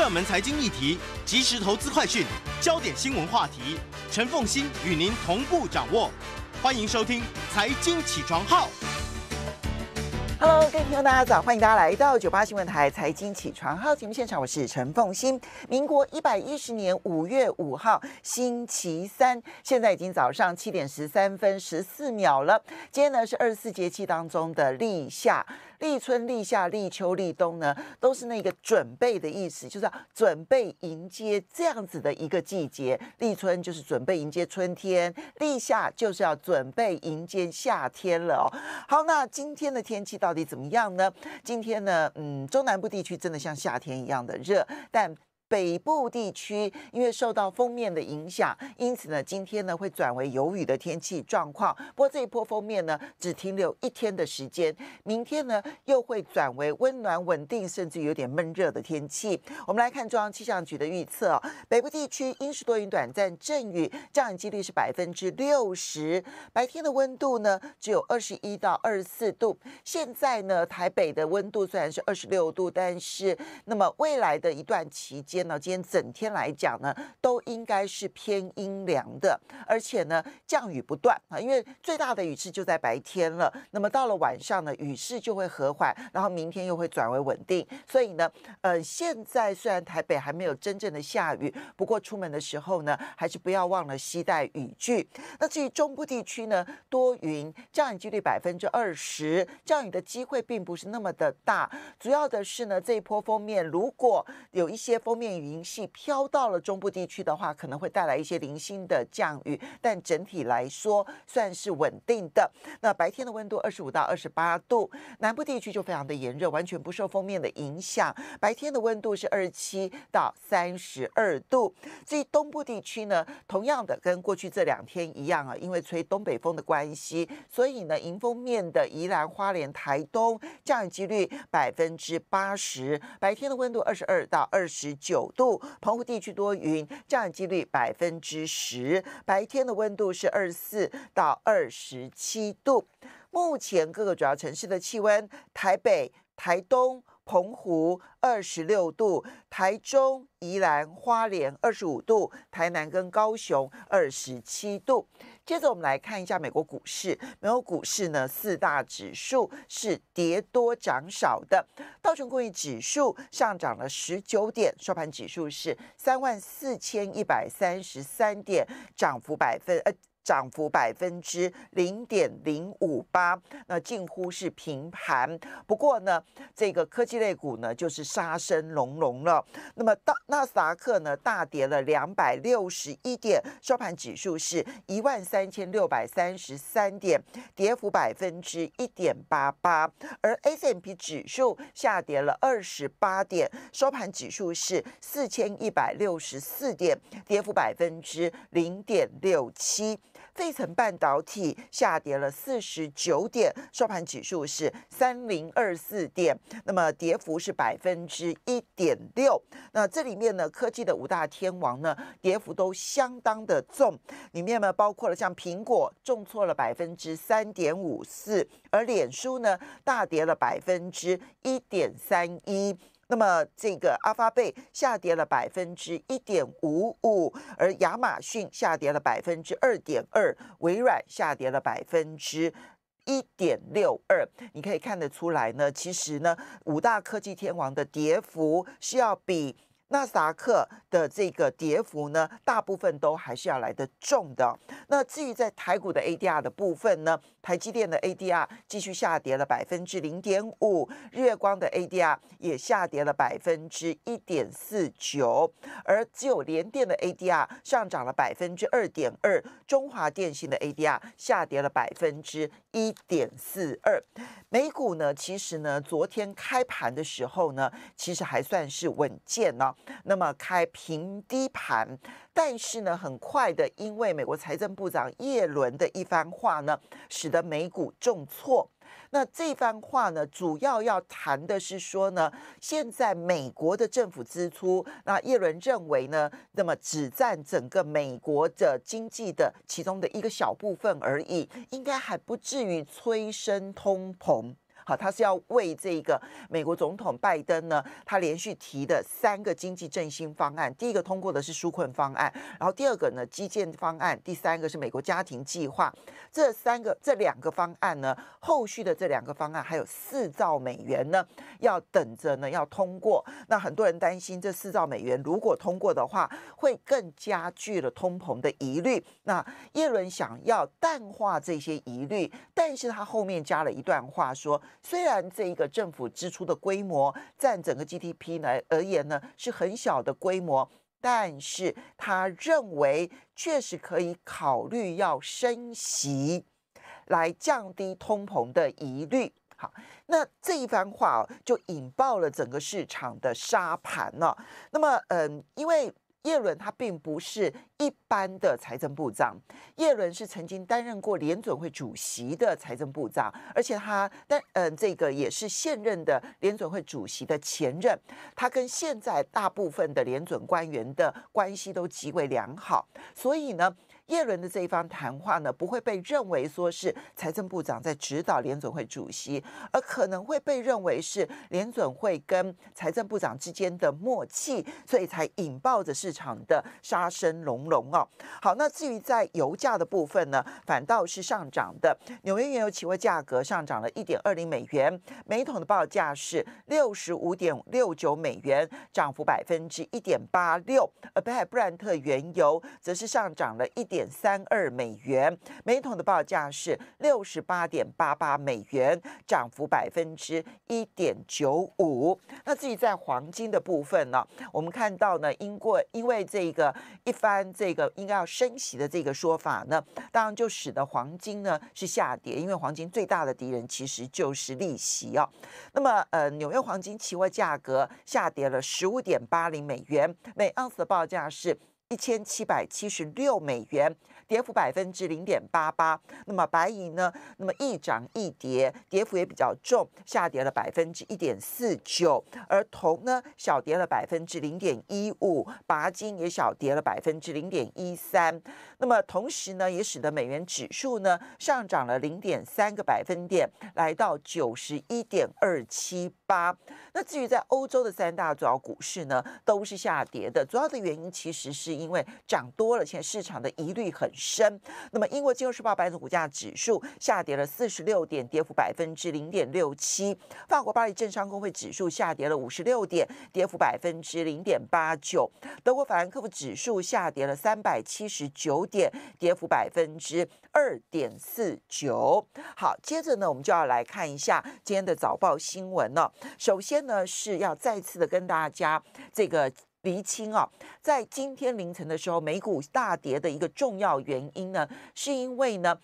热门财经议题、即时投资快讯、焦点新闻话题，陈凤欣与您同步掌握。欢迎收听《财经起床号》。Hello，各位朋友，大家早！欢迎大家来到九八新闻台《财经起床号》节目现场，我是陈凤欣。民国一百一十年五月五号，星期三，现在已经早上七点十三分十四秒了。今天呢是二十四节气当中的立夏。立春、立夏、立秋、立冬呢，都是那个准备的意思，就是要准备迎接这样子的一个季节。立春就是准备迎接春天，立夏就是要准备迎接夏天了。哦。好，那今天的天气到底怎么样呢？今天呢，嗯，中南部地区真的像夏天一样的热，但。北部地区因为受到封面的影响，因此呢，今天呢会转为有雨的天气状况。不过这一波封面呢只停留一天的时间，明天呢又会转为温暖稳定，甚至有点闷热的天气。我们来看中央气象局的预测，北部地区阴时多云，短暂阵雨，降雨几率是百分之六十。白天的温度呢只有二十一到二十四度。现在呢台北的温度虽然是二十六度，但是那么未来的一段期间。今天整天来讲呢，都应该是偏阴凉的，而且呢降雨不断啊，因为最大的雨势就在白天了。那么到了晚上呢，雨势就会和缓，然后明天又会转为稳定。所以呢，呃，现在虽然台北还没有真正的下雨，不过出门的时候呢，还是不要忘了携带雨具。那至于中部地区呢，多云，降雨几率百分之二十，降雨的机会并不是那么的大。主要的是呢，这一波封面如果有一些封面。云系飘到了中部地区的话，可能会带来一些零星的降雨，但整体来说算是稳定的。那白天的温度二十五到二十八度，南部地区就非常的炎热，完全不受风面的影响。白天的温度是二十七到三十二度。至于东部地区呢，同样的跟过去这两天一样啊，因为吹东北风的关系，所以呢，迎风面的宜兰、花莲、台东降雨几率百分之八十，白天的温度二十二到二十九。九度，澎湖地区多云，降雨几率百分之十，白天的温度是二十四到二十七度。目前各个主要城市的气温：台北、台东、澎湖二十六度，台中、宜兰、花莲二十五度，台南跟高雄二十七度。接着我们来看一下美国股市。美国股市呢，四大指数是跌多涨少的。道琼工业指数上涨了十九点，收盘指数是三万四千一百三十三点，涨幅百分呃。涨幅百分之零点零五八，那近乎是平盘。不过呢，这个科技类股呢就是杀声隆隆了。那么，到纳斯达克呢大跌了两百六十一点，收盘指数是一万三千六百三十三点，跌幅百分之一点八八。而 S M P 指数下跌了二十八点，收盘指数是四千一百六十四点，跌幅百分之零点六七。费城半导体下跌了四十九点，收盘指数是三零二四点，那么跌幅是百分之一点六。那这里面呢，科技的五大天王呢，跌幅都相当的重。里面呢，包括了像苹果重挫了百分之三点五四，而脸书呢大跌了百分之一点三一。那么，这个阿发贝下跌了百分之一点五五，而亚马逊下跌了百分之二点二，微软下跌了百分之一点六二。你可以看得出来呢，其实呢，五大科技天王的跌幅是要比。纳斯达克的这个跌幅呢，大部分都还是要来的重的。那至于在台股的 ADR 的部分呢，台积电的 ADR 继续下跌了百分之零点五，日月光的 ADR 也下跌了百分之一点四九，而只有联电的 ADR 上涨了百分之二点二，中华电信的 ADR 下跌了百分之一点四二。美股呢，其实呢，昨天开盘的时候呢，其实还算是稳健呢。那么开平低盘，但是呢，很快的，因为美国财政部长耶伦的一番话呢，使得美股重挫。那这番话呢，主要要谈的是说呢，现在美国的政府支出，那耶伦认为呢，那么只占整个美国的经济的其中的一个小部分而已，应该还不至于催生通膨。他是要为这个美国总统拜登呢，他连续提的三个经济振兴方案，第一个通过的是纾困方案，然后第二个呢基建方案，第三个是美国家庭计划。这三个这两个方案呢，后续的这两个方案还有四兆美元呢，要等着呢要通过。那很多人担心这四兆美元如果通过的话，会更加剧了通膨的疑虑。那耶伦想要淡化这些疑虑，但是他后面加了一段话说。虽然这一个政府支出的规模占整个 GDP 来而言呢是很小的规模，但是他认为确实可以考虑要升息，来降低通膨的疑虑。好，那这一番话就引爆了整个市场的沙盘了。那么，嗯，因为。叶伦他并不是一般的财政部长，叶伦是曾经担任过联准会主席的财政部长，而且他但嗯，这个也是现任的联准会主席的前任，他跟现在大部分的联准官员的关系都极为良好，所以呢。耶伦的这一番谈话呢，不会被认为说是财政部长在指导联准会主席，而可能会被认为是联准会跟财政部长之间的默契，所以才引爆着市场的杀声隆隆哦。好，那至于在油价的部分呢，反倒是上涨的。纽约原油期货价格上涨了一点二零美元，每桶的报价是六十五点六九美元，涨幅百分之一点八六。而北海布兰特原油则是上涨了一点。点三二美元，每桶的报价是六十八点八八美元，涨幅百分之一点九五。那至于在黄金的部分呢，我们看到呢，因过因为这个一番这个应该要升息的这个说法呢，当然就使得黄金呢是下跌，因为黄金最大的敌人其实就是利息哦。那么，呃，纽约黄金期货价格下跌了十五点八零美元，每盎司的报价是。一千七百七十六美元，跌幅百分之零点八八。那么白银呢？那么一涨一跌，跌幅也比较重，下跌了百分之一点四九。而铜呢，小跌了百分之零点一五，钯金也小跌了百分之零点一三。那么同时呢，也使得美元指数呢上涨了零点三个百分点，来到九十一点二七八。那至于在欧洲的三大主要股市呢，都是下跌的，主要的原因其实是。因为涨多了，现在市场的疑虑很深。那么，英国金融时报白纸股价指数下跌了四十六点，跌幅百分之零点六七；法国巴黎政商工会指数下跌了五十六点，跌幅百分之零点八九；德国法兰克福指数下跌了三百七十九点，跌幅百分之二点四九。好，接着呢，我们就要来看一下今天的早报新闻了。首先呢，是要再次的跟大家这个。厘清啊，在今天凌晨的时候，美股大跌的一个重要原因呢，是因为呢，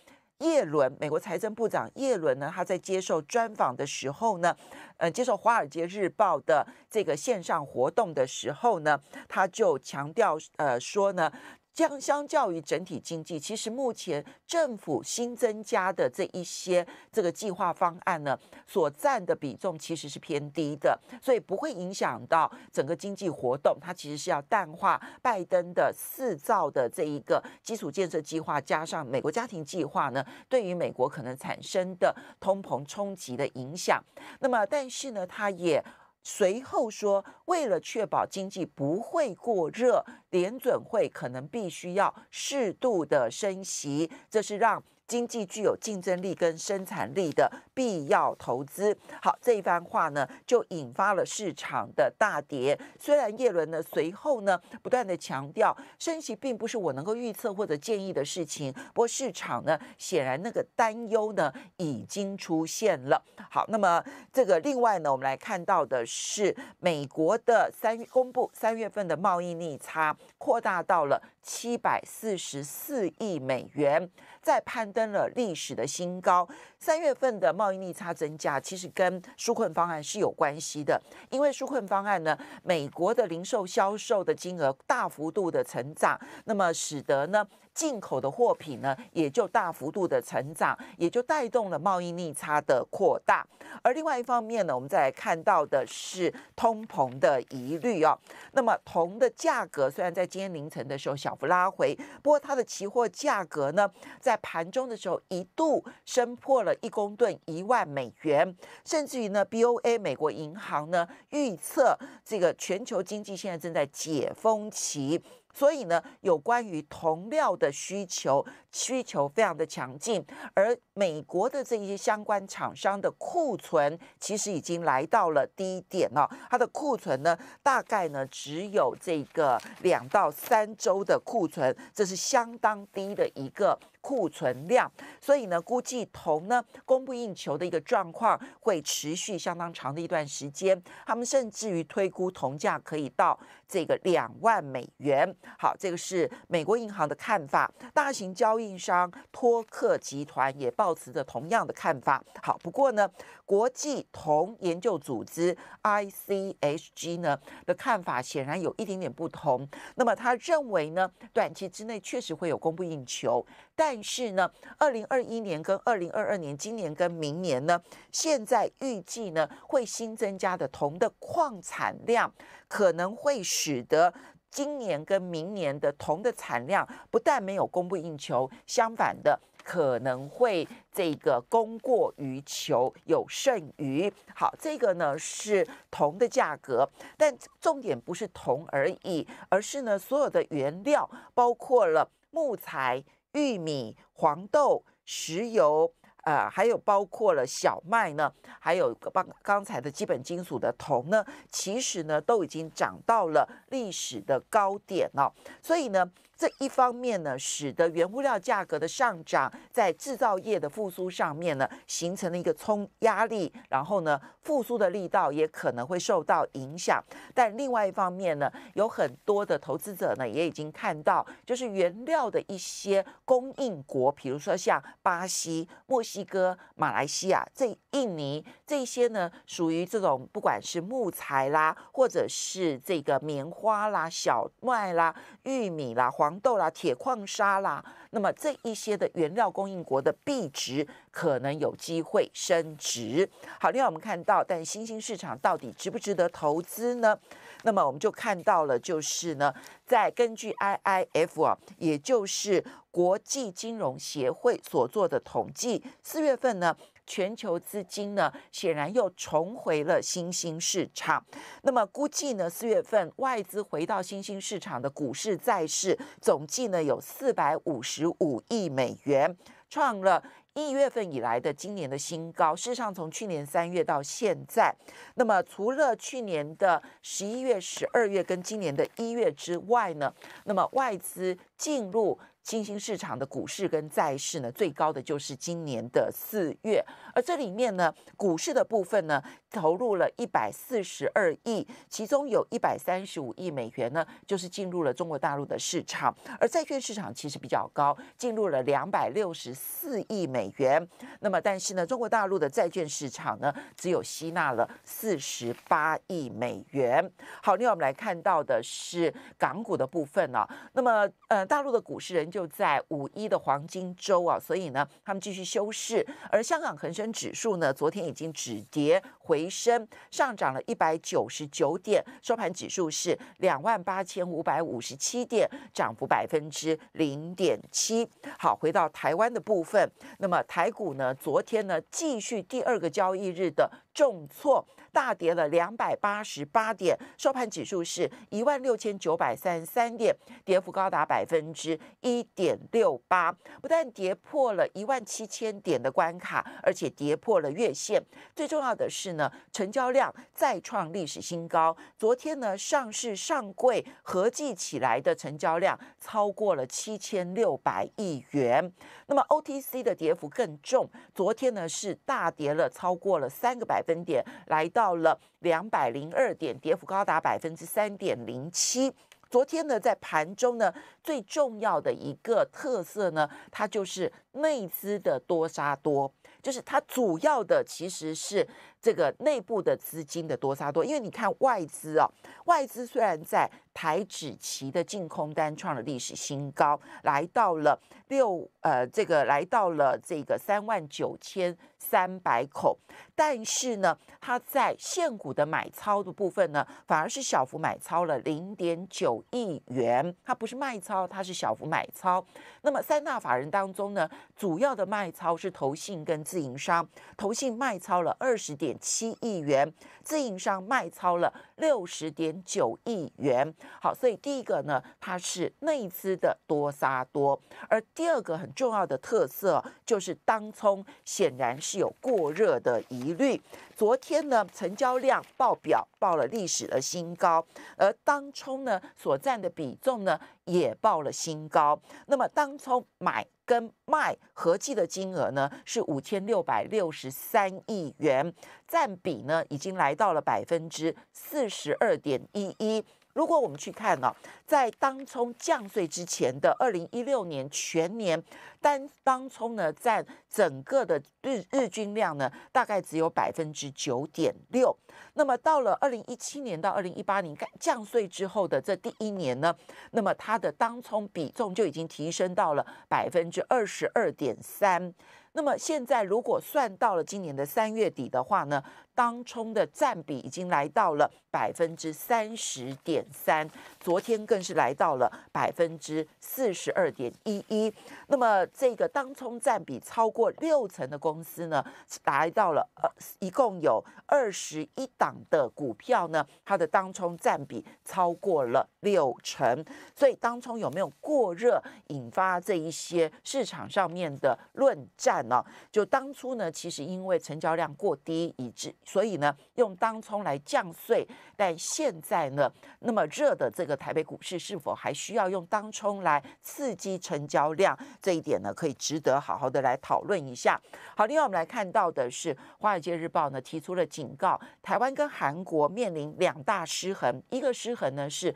耶伦，美国财政部长耶伦呢，他在接受专访的时候呢，呃，接受《华尔街日报》的这个线上活动的时候呢，他就强调，呃，说呢。相相较于整体经济，其实目前政府新增加的这一些这个计划方案呢，所占的比重其实是偏低的，所以不会影响到整个经济活动。它其实是要淡化拜登的四兆的这一个基础建设计划，加上美国家庭计划呢，对于美国可能产生的通膨冲击的影响。那么，但是呢，它也。随后说，为了确保经济不会过热，联准会可能必须要适度的升息，这是让。经济具有竞争力跟生产力的必要投资。好，这一番话呢，就引发了市场的大跌。虽然耶伦呢随后呢不断的强调，升息并不是我能够预测或者建议的事情。不过市场呢显然那个担忧呢已经出现了。好，那么这个另外呢，我们来看到的是美国的三公布三月份的贸易逆差扩大到了。七百四十四亿美元，再攀登了历史的新高。三月份的贸易逆差增加，其实跟纾困方案是有关系的，因为纾困方案呢，美国的零售销售的金额大幅度的成长，那么使得呢。进口的货品呢，也就大幅度的成长，也就带动了贸易逆差的扩大。而另外一方面呢，我们再来看到的是通膨的疑虑哦。那么铜的价格虽然在今天凌晨的时候小幅拉回，不过它的期货价格呢，在盘中的时候一度升破了一公吨一万美元，甚至于呢，BOA 美国银行呢预测，这个全球经济现在正在解封期。所以呢，有关于铜料的需求，需求非常的强劲，而美国的这些相关厂商的库存其实已经来到了低点了，它的库存呢，大概呢只有这个两到三周的库存，这是相当低的一个。库存量，所以呢，估计铜呢供不应求的一个状况会持续相当长的一段时间。他们甚至于推估铜价可以到这个两万美元。好，这个是美国银行的看法。大型交易商托克集团也保持着同样的看法。好，不过呢，国际铜研究组织 ICHG 呢的看法显然有一点点不同。那么他认为呢，短期之内确实会有供不应求。但是呢，二零二一年跟二零二二年，今年跟明年呢，现在预计呢会新增加的铜的矿产量，可能会使得今年跟明年的铜的产量不但没有供不应求，相反的可能会这个供过于求，有剩余。好，这个呢是铜的价格，但重点不是铜而已，而是呢所有的原料，包括了木材。玉米、黄豆、石油，呃，还有包括了小麦呢，还有刚刚才的基本金属的铜呢，其实呢都已经涨到了历史的高点了，所以呢。这一方面呢，使得原物料价格的上涨在制造业的复苏上面呢，形成了一个冲压力，然后呢，复苏的力道也可能会受到影响。但另外一方面呢，有很多的投资者呢，也已经看到，就是原料的一些供应国，比如说像巴西、墨西哥、马来西亚、这印尼这些呢，属于这种不管是木材啦，或者是这个棉花啦、小麦啦、玉米啦、黄。黄豆啦、铁矿砂啦，那么这一些的原料供应国的币值可能有机会升值。好，另外我们看到，但新兴市场到底值不值得投资呢？那么我们就看到了，就是呢，在根据 IIF 啊，也就是国际金融协会所做的统计，四月份呢。全球资金呢，显然又重回了新兴市场。那么估计呢，四月份外资回到新兴市场的股市、债市总计呢有四百五十五亿美元，创了一月份以来的今年的新高。事实上，从去年三月到现在，那么除了去年的十一月、十二月跟今年的一月之外呢，那么外资进入。新兴市场的股市跟债市呢，最高的就是今年的四月。而这里面呢，股市的部分呢，投入了一百四十二亿，其中有一百三十五亿美元呢，就是进入了中国大陆的市场。而债券市场其实比较高，进入了两百六十四亿美元。那么，但是呢，中国大陆的债券市场呢，只有吸纳了四十八亿美元。好，另外我们来看到的是港股的部分呢。那么，呃，大陆的股市仍旧在五一的黄金周啊，所以呢，他们继续休市。而香港恒生指数呢？昨天已经止跌回升，上涨了一百九十九点，收盘指数是两万八千五百五十七点，涨幅百分之零点七。好，回到台湾的部分，那么台股呢？昨天呢，继续第二个交易日的重挫。大跌了两百八十八点，收盘指数是一万六千九百三十三点，跌幅高达百分之一点六八。不但跌破了一万七千点的关卡，而且跌破了月线。最重要的是呢，成交量再创历史新高。昨天呢，上市上柜合计起来的成交量超过了七千六百亿元。那么 O T C 的跌幅更重，昨天呢是大跌了超过了三个百分点，来到。到了两百零二点，跌幅高达百分之三点零七。昨天呢，在盘中呢，最重要的一个特色呢，它就是内资的多杀多，就是它主要的其实是。这个内部的资金的多杀多，因为你看外资啊，外资虽然在台指期的净空单创了历史新高，来到了六呃这个来到了这个三万九千三百口，但是呢，它在现股的买超的部分呢，反而是小幅买超了零点九亿元，它不是卖超，它是小幅买超。那么三大法人当中呢，主要的卖超是投信跟自营商，投信卖超了二十点。点七亿元，自营商卖超了六十点九亿元。好，所以第一个呢，它是内资的多杀多，而第二个很重要的特色就是当冲显然是有过热的疑虑。昨天呢，成交量爆表，爆了历史的新高，而当冲呢所占的比重呢？也报了新高。那么，当初买跟卖合计的金额呢，是五千六百六十三亿元，占比呢，已经来到了百分之四十二点一一。如果我们去看呢，在当葱降税之前的二零一六年全年，单当葱呢占整个的日日均量呢，大概只有百分之九点六。那么到了二零一七年到二零一八年降税之后的这第一年呢，那么它的当葱比重就已经提升到了百分之二十二点三。那么现在如果算到了今年的三月底的话呢？当冲的占比已经来到了百分之三十点三，昨天更是来到了百分之四十二点一一。那么这个当冲占比超过六成的公司呢，达到了呃，一共有二十一档的股票呢，它的当冲占比超过了六成。所以当冲有没有过热，引发这一些市场上面的论战呢？就当初呢，其实因为成交量过低以致。所以呢，用当冲来降税，但现在呢，那么热的这个台北股市是否还需要用当冲来刺激成交量？这一点呢，可以值得好好的来讨论一下。好，另外我们来看到的是《华尔街日报》呢提出了警告，台湾跟韩国面临两大失衡，一个失衡呢是。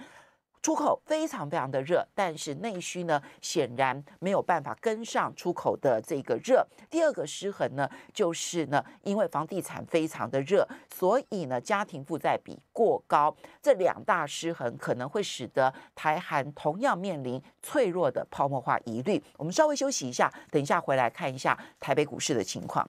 出口非常非常的热，但是内需呢显然没有办法跟上出口的这个热。第二个失衡呢，就是呢因为房地产非常的热，所以呢家庭负债比过高。这两大失衡可能会使得台韩同样面临脆弱的泡沫化疑虑。我们稍微休息一下，等一下回来看一下台北股市的情况。